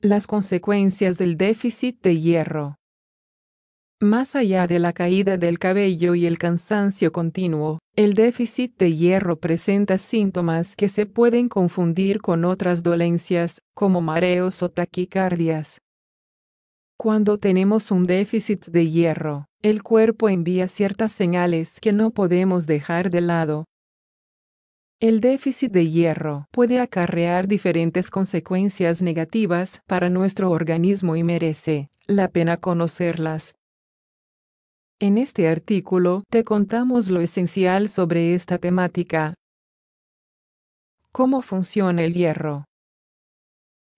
Las consecuencias del déficit de hierro. Más allá de la caída del cabello y el cansancio continuo, el déficit de hierro presenta síntomas que se pueden confundir con otras dolencias, como mareos o taquicardias, cuando tenemos un déficit de hierro, el cuerpo envía ciertas señales que no podemos dejar de lado. El déficit de hierro puede acarrear diferentes consecuencias negativas para nuestro organismo y merece la pena conocerlas. En este artículo te contamos lo esencial sobre esta temática. ¿Cómo funciona el hierro?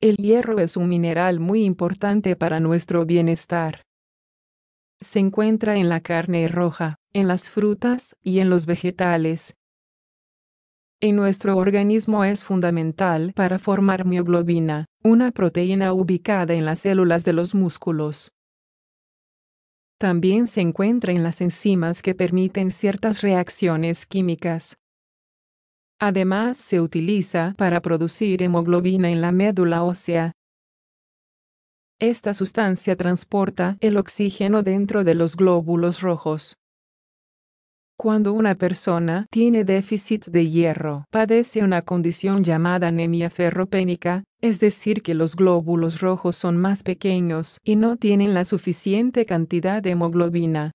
El hierro es un mineral muy importante para nuestro bienestar. Se encuentra en la carne roja, en las frutas y en los vegetales. En nuestro organismo es fundamental para formar mioglobina, una proteína ubicada en las células de los músculos. También se encuentra en las enzimas que permiten ciertas reacciones químicas, Además se utiliza para producir hemoglobina en la médula ósea. Esta sustancia transporta el oxígeno dentro de los glóbulos rojos. Cuando una persona tiene déficit de hierro, padece una condición llamada anemia ferropénica, es decir, que los glóbulos rojos son más pequeños y no tienen la suficiente cantidad de hemoglobina.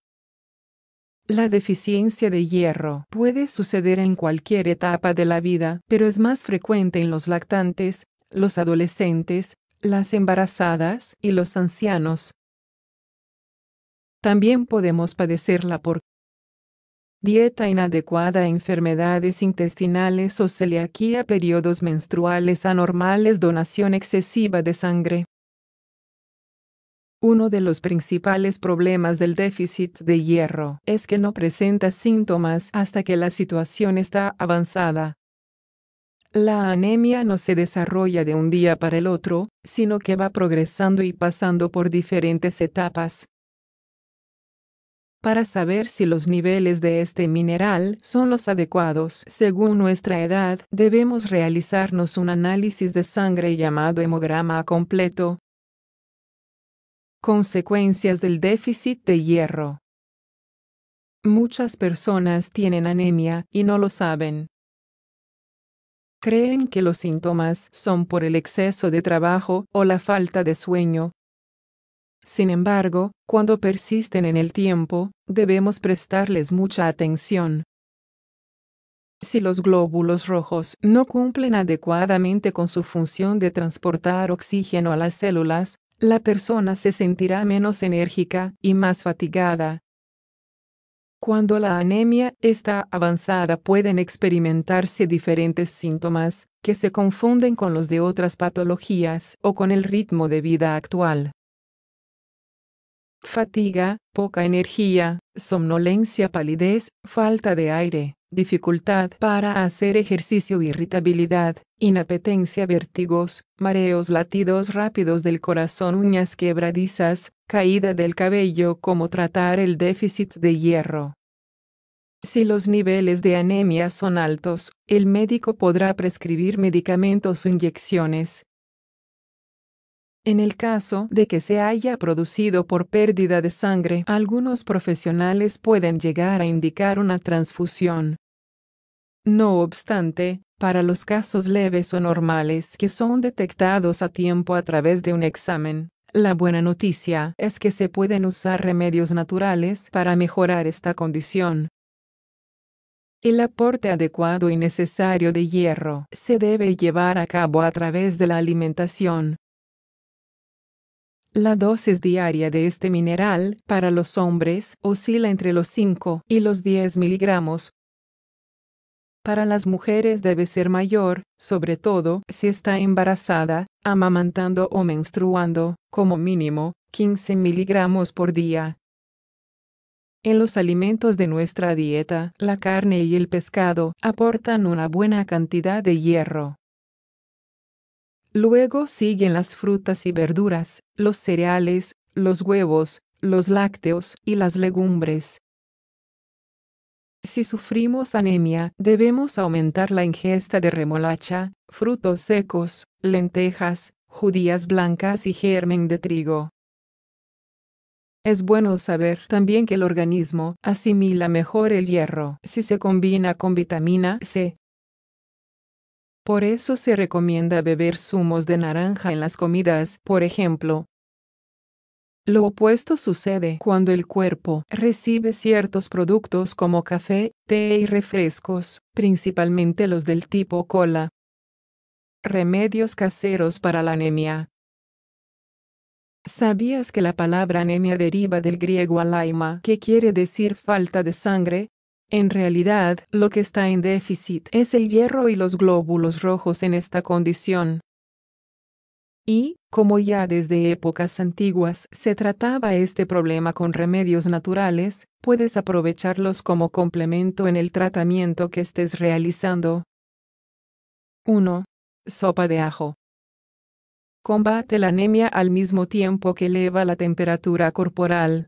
La deficiencia de hierro puede suceder en cualquier etapa de la vida, pero es más frecuente en los lactantes, los adolescentes, las embarazadas y los ancianos. También podemos padecerla por dieta inadecuada, enfermedades intestinales o celiaquía, periodos menstruales anormales, donación excesiva de sangre. Uno de los principales problemas del déficit de hierro es que no presenta síntomas hasta que la situación está avanzada. La anemia no se desarrolla de un día para el otro, sino que va progresando y pasando por diferentes etapas. Para saber si los niveles de este mineral son los adecuados según nuestra edad, debemos realizarnos un análisis de sangre llamado hemograma completo, Consecuencias del déficit de hierro. Muchas personas tienen anemia y no lo saben. Creen que los síntomas son por el exceso de trabajo o la falta de sueño. Sin embargo, cuando persisten en el tiempo, debemos prestarles mucha atención. Si los glóbulos rojos no cumplen adecuadamente con su función de transportar oxígeno a las células, la persona se sentirá menos enérgica y más fatigada. Cuando la anemia está avanzada pueden experimentarse diferentes síntomas, que se confunden con los de otras patologías o con el ritmo de vida actual. Fatiga, poca energía, somnolencia, palidez, falta de aire, dificultad para hacer ejercicio, irritabilidad, inapetencia, vértigos, mareos, latidos rápidos del corazón, uñas quebradizas, caída del cabello, como tratar el déficit de hierro. Si los niveles de anemia son altos, el médico podrá prescribir medicamentos o inyecciones. En el caso de que se haya producido por pérdida de sangre, algunos profesionales pueden llegar a indicar una transfusión. No obstante, para los casos leves o normales que son detectados a tiempo a través de un examen, la buena noticia es que se pueden usar remedios naturales para mejorar esta condición. El aporte adecuado y necesario de hierro se debe llevar a cabo a través de la alimentación. La dosis diaria de este mineral para los hombres oscila entre los 5 y los 10 miligramos para las mujeres debe ser mayor, sobre todo si está embarazada, amamantando o menstruando, como mínimo, 15 miligramos por día. En los alimentos de nuestra dieta, la carne y el pescado aportan una buena cantidad de hierro. Luego siguen las frutas y verduras, los cereales, los huevos, los lácteos y las legumbres. Si sufrimos anemia, debemos aumentar la ingesta de remolacha, frutos secos, lentejas, judías blancas y germen de trigo. Es bueno saber también que el organismo asimila mejor el hierro si se combina con vitamina C. Por eso se recomienda beber zumos de naranja en las comidas, por ejemplo, lo opuesto sucede cuando el cuerpo recibe ciertos productos como café, té y refrescos, principalmente los del tipo cola. Remedios caseros para la anemia. ¿Sabías que la palabra anemia deriva del griego alaima, que quiere decir falta de sangre? En realidad, lo que está en déficit es el hierro y los glóbulos rojos en esta condición. Y, como ya desde épocas antiguas se trataba este problema con remedios naturales, puedes aprovecharlos como complemento en el tratamiento que estés realizando. 1. Sopa de ajo. Combate la anemia al mismo tiempo que eleva la temperatura corporal.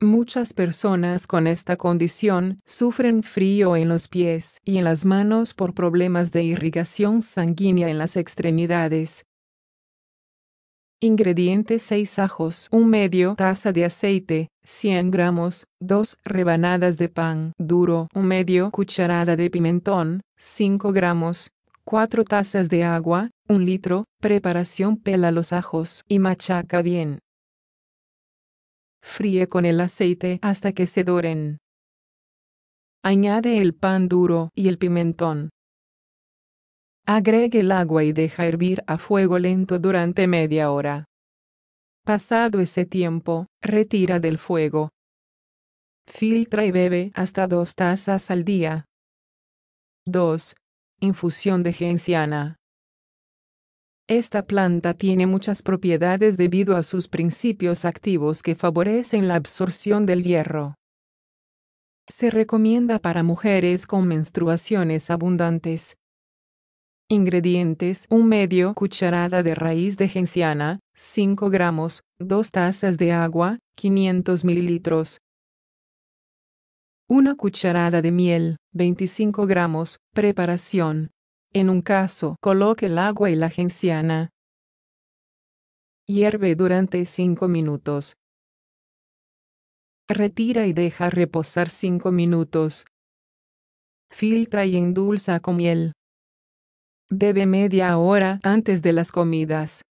Muchas personas con esta condición sufren frío en los pies y en las manos por problemas de irrigación sanguínea en las extremidades. Ingredientes 6 ajos, un medio taza de aceite, 100 gramos, 2 rebanadas de pan duro, un medio cucharada de pimentón, 5 gramos, 4 tazas de agua, 1 litro, preparación pela los ajos y machaca bien. Fríe con el aceite hasta que se doren. Añade el pan duro y el pimentón. Agregue el agua y deja hervir a fuego lento durante media hora. Pasado ese tiempo, retira del fuego. Filtra y bebe hasta dos tazas al día. 2. Infusión de genciana. Esta planta tiene muchas propiedades debido a sus principios activos que favorecen la absorción del hierro. Se recomienda para mujeres con menstruaciones abundantes. Ingredientes: un medio cucharada de raíz de genciana, 5 gramos, 2 tazas de agua, 500 mililitros. Una cucharada de miel, 25 gramos. Preparación: en un caso, coloque el agua y la genciana. Hierve durante 5 minutos. Retira y deja reposar 5 minutos. Filtra y endulza con miel. Bebe media hora antes de las comidas.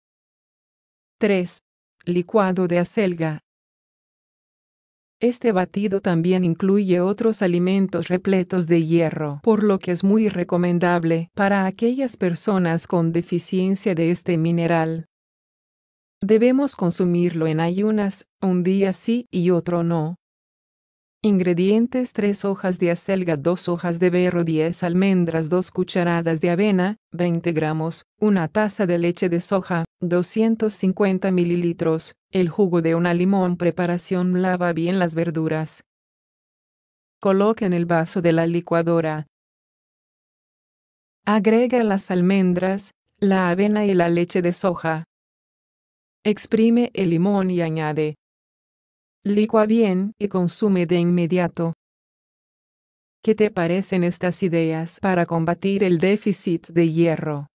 3. Licuado de acelga. Este batido también incluye otros alimentos repletos de hierro, por lo que es muy recomendable para aquellas personas con deficiencia de este mineral. Debemos consumirlo en ayunas, un día sí y otro no, Ingredientes 3 hojas de acelga 2 hojas de berro 10 almendras 2 cucharadas de avena, 20 gramos, 1 taza de leche de soja, 250 mililitros, el jugo de una limón preparación lava bien las verduras. coloca en el vaso de la licuadora. Agrega las almendras, la avena y la leche de soja. Exprime el limón y añade licua bien y consume de inmediato. ¿Qué te parecen estas ideas para combatir el déficit de hierro?